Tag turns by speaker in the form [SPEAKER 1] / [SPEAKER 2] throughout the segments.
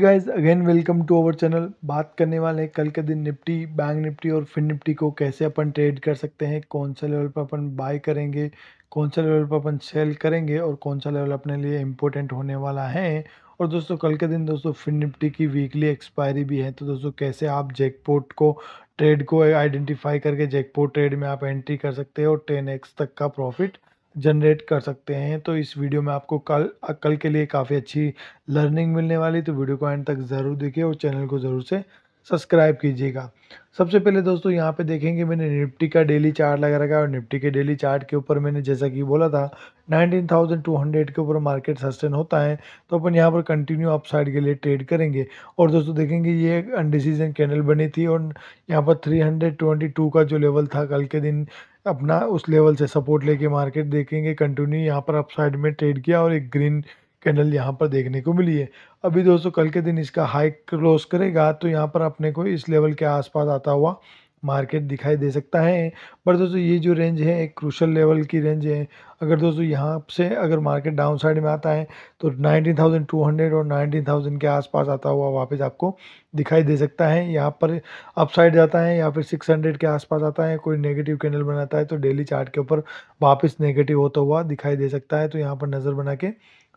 [SPEAKER 1] guys again welcome to our channel बात करने वाले हैं कल के दिन निफ्टी बैंक निफ्टी और फिन निफ्टी को कैसे अपन ट्रेड कर सकते हैं कौन सा लेवल पर अपन बाय करेंगे कौन सा लेवल पर अपन सेल करेंगे और कौन सा लेवल अपने लिए इम्पोर्टेंट होने वाला है और दोस्तों कल के दिन दोस्तों फिन निफ्टी की वीकली एक्सपायरी भी है तो दोस्तों कैसे आप जैकपोर्ट को ट्रेड को आइडेंटिफाई करके जैकपोर्ट ट्रेड में आप एंट्री कर सकते हैं और टेन एक्स तक का प्रॉफिट जनरेट कर सकते हैं तो इस वीडियो में आपको कल कल के लिए काफ़ी अच्छी लर्निंग मिलने वाली तो वीडियो को एंड तक ज़रूर देखिए और चैनल को ज़रूर से सब्सक्राइब कीजिएगा सबसे पहले दोस्तों यहाँ पे देखेंगे मैंने निफ्टी का डेली चार्ट लगा रखा है और निफ्टी के डेली चार्ट के ऊपर मैंने जैसा कि बोला था 19,200 के ऊपर मार्केट सस्टेन होता है तो अपन यहाँ पर कंटिन्यू अपसाइड के लिए ट्रेड करेंगे और दोस्तों देखेंगे ये एक अनडिसीजन कैनल बनी थी और यहाँ पर 322 का जो लेवल था कल के दिन अपना उस लेवल से सपोर्ट लेके मार्केट देखेंगे कंटिन्यू यहाँ पर अपसाइड में ट्रेड किया और एक ग्रीन कैंडल यहाँ पर देखने को मिली है अभी दोस्तों कल के दिन इसका हाई क्लोज करेगा तो यहाँ पर अपने को इस लेवल के आसपास आता हुआ मार्केट दिखाई दे सकता है पर दोस्तों ये जो रेंज है एक क्रूशल लेवल की रेंज है अगर दोस्तों यहाँ से अगर मार्केट डाउन साइड में आता है तो 19,200 और 19,000 के आसपास आता हुआ वापस आपको दिखाई दे सकता है यहाँ पर अप साइड जाता है या फिर 600 के आसपास आता है कोई नेगेटिव कैंडल बनाता है तो डेली चार्ट के ऊपर वापस नेगेटिव होता हुआ दिखाई दे सकता है तो यहाँ पर नज़र बना के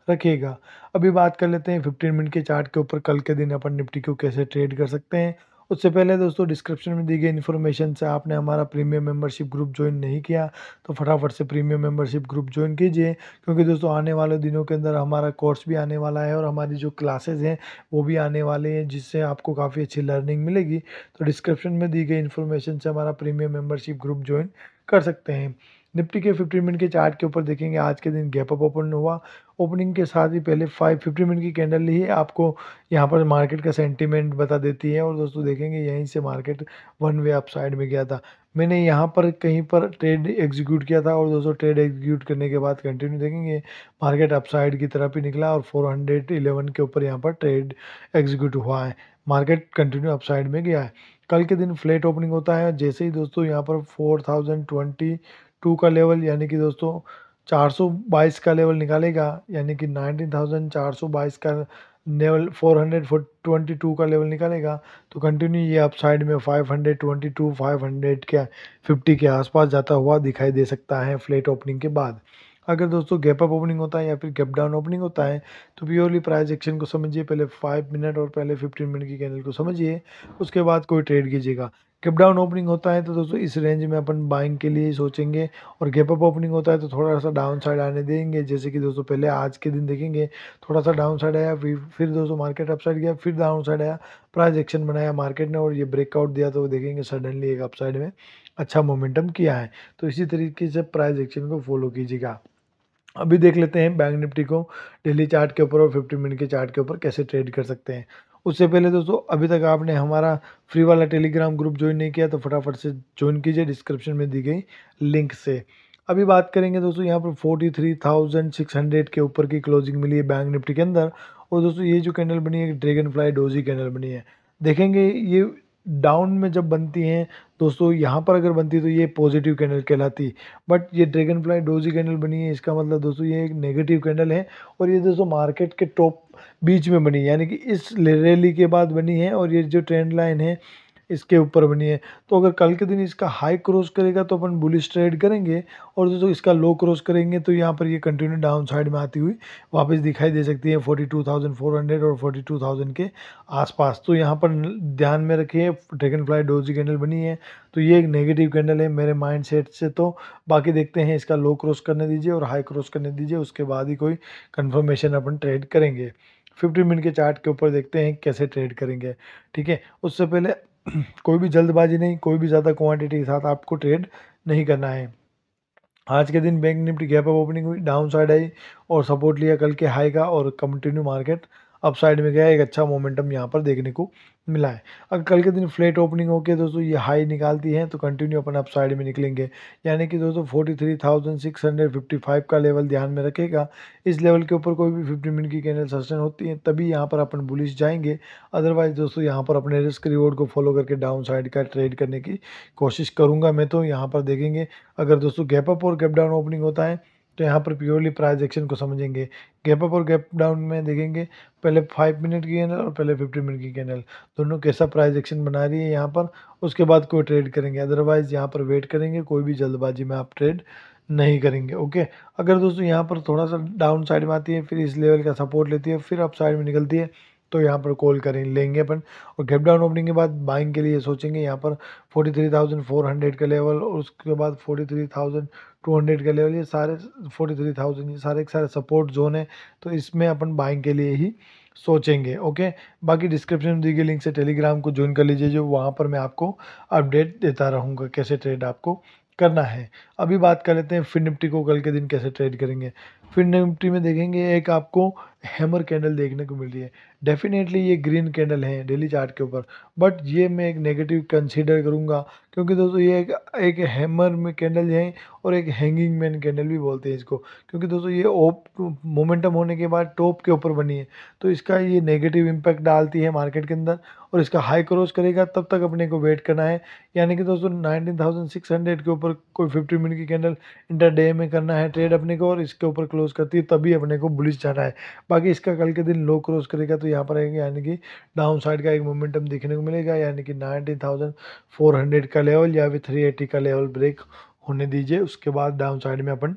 [SPEAKER 1] रखिएगा अभी बात कर लेते हैं फिफ्टीन मिनट के चार्ट के ऊपर कल के दिन अपन निफ्टी को कैसे ट्रेड कर सकते हैं उससे पहले दोस्तों डिस्क्रिप्शन में दी गई इन्फॉर्मेशन से आपने हमारा प्रीमियम मेंबरशिप ग्रुप ज्वाइन नहीं किया तो फटाफट से प्रीमियम मेंबरशिप ग्रुप ज्वाइन कीजिए क्योंकि दोस्तों आने वाले दिनों के अंदर हमारा कोर्स भी आने वाला है और हमारी जो क्लासेज हैं वो भी आने वाले हैं जिससे आपको काफ़ी अच्छी लर्निंग मिलेगी तो डिस्क्रिप्शन में दी गई इन्फॉर्मेशन से हमारा प्रीमियम मेम्बरशिप ग्रुप ज्वाइन कर सकते हैं निफ्टी के 15 मिनट के चार्ट के ऊपर देखेंगे आज के दिन गैप अप ओपन हुआ ओपनिंग के साथ ही पहले फाइव फिफ्टी मिनट की कैंडल ली है आपको यहाँ पर मार्केट का सेंटीमेंट बता देती है और दोस्तों देखेंगे यहीं से market one way upside में गया था मैंने यहाँ पर कहीं पर ट्रेड एग्जीक्यूट किया था और दोस्तों ट्रेड एग्जीक्यूट करने के बाद कंटिन्यू देखेंगे मार्केट अपसाइड की तरफ ही निकला और फोर के ऊपर यहाँ पर ट्रेड एग्जीक्यूट हुआ है मार्केट कंटिन्यू अपसाइड में गया है कल के दिन फ्लैट ओपनिंग होता है जैसे ही दोस्तों यहाँ पर ट्वेंटी टू का लेवल यानी कि दोस्तों 422 का लेवल निकालेगा यानी कि 19,422 का लेवल 422 का लेवल निकालेगा तो कंटिन्यू ये आप साइड में 522 500 के 50 के आसपास जाता हुआ दिखाई दे सकता है फ्लैट ओपनिंग के बाद अगर दोस्तों गैप अप ओपनिंग होता है या फिर गैप डाउन ओपनिंग होता है तो प्योरली प्राइस एक्शन को समझिए पहले फाइव मिनट और पहले फिफ्टीन मिनट की कैनल को समझिए उसके बाद कोई ट्रेड कीजिएगा गिप डाउन ओपनिंग होता है तो दोस्तों इस रेंज में अपन बाइंग के लिए सोचेंगे और गैप अप ओपनिंग होता है तो थोड़ा सा डाउन साइड आने देंगे जैसे कि दोस्तों पहले आज के दिन देखेंगे थोड़ा सा डाउन साइड आया फिर फिर दोस्तों मार्केट अप साइड गया फिर डाउन साइड आया प्राइज एक्शन बनाया मार्केट ने और ये ब्रेकआउट दिया तो देखेंगे सडनली एक अप साइड में अच्छा मोमेंटम किया है तो इसी तरीके से प्राइज एक्शन को फॉलो कीजिएगा अभी देख लेते हैं बैंक निफ्टी को डेली चार्ट के ऊपर और फिफ्टी मिनट के चार्ट के ऊपर कैसे ट्रेड कर सकते हैं उससे पहले दोस्तों अभी तक आपने हमारा फ्री वाला टेलीग्राम ग्रुप ज्वाइन नहीं किया तो फटाफट से ज्वाइन कीजिए डिस्क्रिप्शन में दी गई लिंक से अभी बात करेंगे दोस्तों यहाँ पर forty three thousand six hundred के ऊपर की क्लोजिंग मिली है बैंक निफ्टी के अंदर और दोस्तों ये जो कैंडल बनी है ड्रैगन फ्लाई डोजी कैंडल बनी है देखेंगे ये डाउन में जब बनती हैं दोस्तों यहाँ पर अगर बनती तो ये पॉजिटिव कैंडल कहलाती बट ये ड्रैगन फ्लाई डोजी कैंडल बनी है इसका मतलब दोस्तों ये एक नेगेटिव कैंडल है और ये दोस्तों मार्केट के टॉप बीच में बनी यानी कि इस रैली के बाद बनी है और ये जो ट्रेंड लाइन है इसके ऊपर बनी है तो अगर कल के दिन इसका हाई क्रॉस करेगा तो अपन बुलिश ट्रेड करेंगे और जो तो इसका लो क्रॉस करेंगे तो यहाँ पर ये कंटिन्यू डाउन साइड में आती हुई वापस दिखाई दे सकती है 42,400 और 42,000 के आसपास तो यहाँ पर ध्यान में रखिए ड्रैगन फ्लाई डोजी कैंडल बनी है तो ये एक नेगेटिव कैंडल है मेरे माइंड सेट से तो बाकी देखते हैं इसका लो क्रॉस करने दीजिए और हाई क्रॉस करने दीजिए उसके बाद ही कोई कन्फर्मेशन अपन ट्रेड करेंगे फिफ्टी मिनट के चार्ट के ऊपर देखते हैं कैसे ट्रेड करेंगे ठीक है उससे पहले कोई भी जल्दबाजी नहीं कोई भी ज़्यादा क्वांटिटी के साथ आपको ट्रेड नहीं करना है आज के दिन bank Nifty gap up opening हुई डाउन साइड आई और सपोर्ट लिया कल के हाई का और कंटिन्यू मार्केट अप साइड में गया एक अच्छा मोमेंटम यहाँ पर देखने को मिला है अगर कल के दिन फ्लैट ओपनिंग होकर दोस्तों ये हाई निकालती है तो कंटिन्यू अपन अप साइड में निकलेंगे यानी कि दोस्तों forty three thousand six hundred fifty five का लेवल ध्यान में रखेगा इस लेवल के ऊपर कोई भी फिफ्टी मिनट की कैंडल सस्टेन होती है तभी यहाँ पर अपन बुलिस जाएंगे अदरवाइज दोस्तों यहाँ पर अपने रिस्क रिवॉर्ड को फॉलो करके डाउन साइड का ट्रेड करने की कोशिश करूँगा मैं तो यहाँ पर देखेंगे अगर दोस्तों गैप अप और गैप डाउन ओपनिंग होता है तो यहाँ पर प्योरली प्राइस एक्शन को समझेंगे गैप अप और गैप डाउन में देखेंगे पहले फाइव मिनट की कैनल और पहले फिफ्टी मिनट की कैनल दोनों कैसा प्राइस एक्शन बना रही है यहाँ पर उसके बाद कोई ट्रेड करेंगे अदरवाइज़ यहाँ पर वेट करेंगे कोई भी जल्दबाजी में आप ट्रेड नहीं करेंगे ओके अगर दोस्तों यहाँ पर थोड़ा सा डाउन साइड में आती है फिर इस लेवल का सपोर्ट लेती है फिर अप साइड में निकलती है तो यहाँ पर कॉल करें लेंगे अपन और गैप डाउन ओपनिंग के बाद बाइंग के लिए सोचेंगे यहाँ पर 43,400 का लेवल और उसके बाद 43,200 का लेवल ये सारे 43,000 ये सारे सारे सपोर्ट जोन है तो इसमें अपन बाइंग के लिए ही सोचेंगे ओके बाकी डिस्क्रिप्शन में दी गई लिंक से टेलीग्राम को ज्वाइन कर लीजिए जो वहाँ पर मैं आपको अपडेट देता रहूँगा कैसे ट्रेड आपको करना है अभी बात कर लेते हैं फिर निफ्टी को कल के दिन कैसे ट्रेड करेंगे फिर निफ्टी में देखेंगे एक आपको हैमर कैंडल देखने को मिल रही है डेफिनेटली ये ग्रीन कैंडल है डेली चार्ट के ऊपर बट ये मैं एक नेगेटिव कंसीडर करूँगा क्योंकि दोस्तों ये एक एक हैमर में कैंडल है और एक हैंगिंग मैन कैंडल भी बोलते हैं इसको क्योंकि दोस्तों ये ओप मोमेंटम होने के बाद टॉप के ऊपर बनी है तो इसका ये नेगेटिव इम्पैक्ट डालती है मार्केट के अंदर और इसका हाई क्रॉस करेगा तब तक अपने को वेट करना है यानी कि दोस्तों नाइनटीन थाउजेंड सिक्स हंड्रेड के ऊपर कोई फिफ्टी मिनट की कैंडल इंटर डे में करना है ट्रेड अपने को और इसके ऊपर क्लोज करती है तभी अपने को बुलिस जाना है बाकी इसका कल के दिन लो क्रॉस करेगा तो यहाँ पर आएंगे यानी कि डाउन साइड का एक मोमेंटम देखने को मिलेगा यानी कि नाइनटीन थाउजेंड फोर हंड्रेड का लेवल या फिर थ्री एटी का लेवल ब्रेक होने दीजिए उसके बाद डाउन साइड में अपन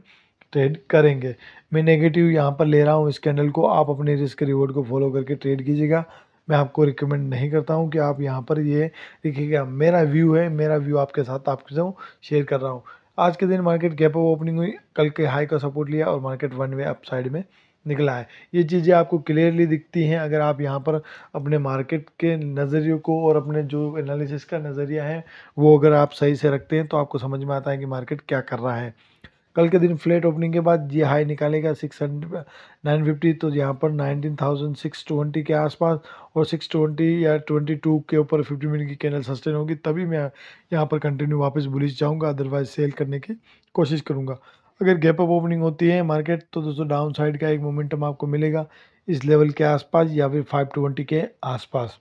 [SPEAKER 1] ट्रेड करेंगे मैं नेगेटिव यहाँ पर ले रहा हूँ इस कैंडल को आप अपने रिस्क रिवॉर्ड को फॉलो करके ट्रेड कीजिएगा मैं आपको रिकमेंड नहीं करता हूँ कि आप यहाँ पर ये देखिएगा मेरा व्यू है मेरा व्यू आपके साथ आपके साथ शेयर कर रहा हूँ आज के दिन मार्केट गैप ऑफ ओपनिंग हुई कल के हाई का सपोर्ट लिया और market one way upside में निकला है ये चीज़ें आपको क्लियरली दिखती हैं अगर आप यहाँ पर अपने मार्केट के नज़रियों को और अपने जो एनालिसिस का नज़रिया है वो अगर आप सही से रखते हैं तो आपको समझ में आता है कि मार्केट क्या कर रहा है कल के दिन फ्लैट ओपनिंग के बाद ये हाई निकालेगा सिक्स हंड्रेड नाइन फिफ्टी तो यहाँ पर नाइनटीन थाउजेंड सिक्स ट्वेंटी के आसपास और सिक्स ट्वेंटी या ट्वेंटी टू के ऊपर फिफ्टी मिनट की कैनल सस्टेन होगी तभी मैं यहाँ पर कंटिन्यू वापस बुलिस जाऊँगा अदरवाइज सेल करने की कोशिश करूँगा अगर गैप अप ओपनिंग होती है मार्केट तो दोस्तों डाउन साइड का एक मोमेंटम आपको मिलेगा इस लेवल के आसपास या फिर फाइव ट्वेंटी के आसपास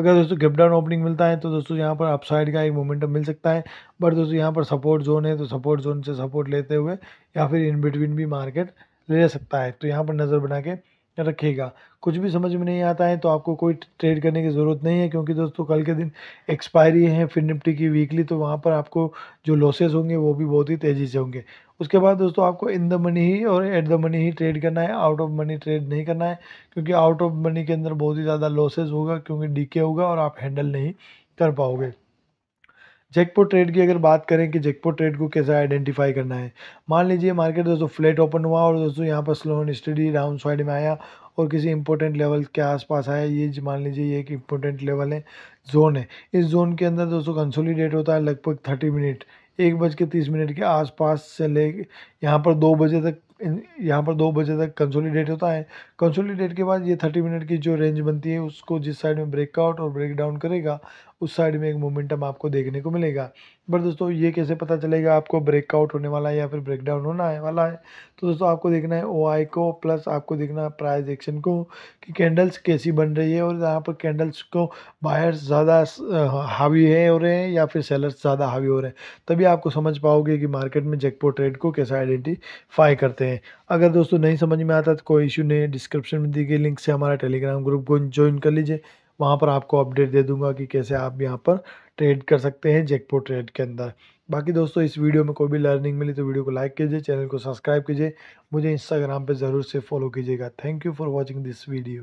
[SPEAKER 1] अगर दोस्तों गिप डाउन ओपनिंग मिलता है तो दोस्तों यहाँ पर अपसाइड का एक मोमेंटम मिल सकता है बट दोस्तों यहाँ पर सपोर्ट जोन है तो सपोर्ट जोन से सपोर्ट लेते हुए या फिर इन बिटवीन भी मार्केट ले सकता है तो यहाँ पर नज़र बना के रखेगा कुछ भी समझ में नहीं आता है तो आपको कोई ट्रेड करने की ज़रूरत नहीं है क्योंकि दोस्तों कल के दिन एक्सपायरी है फिर निफ्टी की वीकली तो वहाँ पर आपको जो लॉसेज होंगे वो भी बहुत ही तेज़ी से होंगे उसके बाद दोस्तों आपको इन द मनी ही और एट द मनी ही ट्रेड करना है आउट ऑफ मनी ट्रेड नहीं करना है क्योंकि आउट ऑफ मनी के अंदर बहुत ही ज़्यादा लॉसेज होगा क्योंकि डीके होगा और आप हैंडल नहीं कर पाओगे जैकपॉट ट्रेड की अगर बात करें कि जैकपॉट ट्रेड को कैसे आइडेंटिफाई करना है मान लीजिए मार्केट दोस्तों फ्लैट ओपन हुआ और दोस्तों यहाँ पर slow and steady downside में आया और किसी इंपॉर्टेंट लेवल के आसपास आया ये मान लीजिए ये एक इंपॉर्टेंट लेवल है जोन है इस जोन के अंदर दोस्तों कंसोलिडेट होता है लगभग थर्टी मिनट एक बज के तीस मिनट के आसपास से ले यहाँ पर दो बजे तक यहाँ पर दो बजे तक कंसोलिडेट होता है कंसोलिडेट के बाद ये थर्टी मिनट की जो रेंज बनती है उसको जिस साइड में ब्रेकआउट और ब्रेकडाउन करेगा उस साइड में एक मोमेंटम आपको देखने को मिलेगा बट दोस्तों ये कैसे पता चलेगा आपको ब्रेकआउट होने वाला है या फिर ब्रेकडाउन होना आने वाला है तो दोस्तों आपको देखना है ओ आई को प्लस आपको देखना है प्राइस एक्शन को कि कैंडल्स कैसी बन रही है और यहाँ पर कैंडल्स को बायर्स ज़्यादा हावी है हो रहे हैं या फिर सेलर्स ज़्यादा हावी हो रहे हैं तभी आपको समझ पाओगे कि मार्केट में जेकपो ट्रेड को कैसे आइडेंटिफाई करते हैं अगर दोस्तों नहीं समझ में आता तो कोई इशू नहीं डिस्क्रिप्शन में दी गई लिंक से हमारा टेलीग्राम ग्रुप को ज्वाइन कर लीजिए वहाँ पर आपको अपडेट दे दूँगा कि कैसे आप यहाँ पर ट्रेड कर सकते हैं जेकपो ट्रेड के अंदर बाकी दोस्तों इस वीडियो में कोई भी लर्निंग मिली तो वीडियो को लाइक कीजिए चैनल को सब्सक्राइब कीजिए मुझे इंस्टाग्राम पर ज़रूर से फॉलो कीजिएगा thank you for watching this video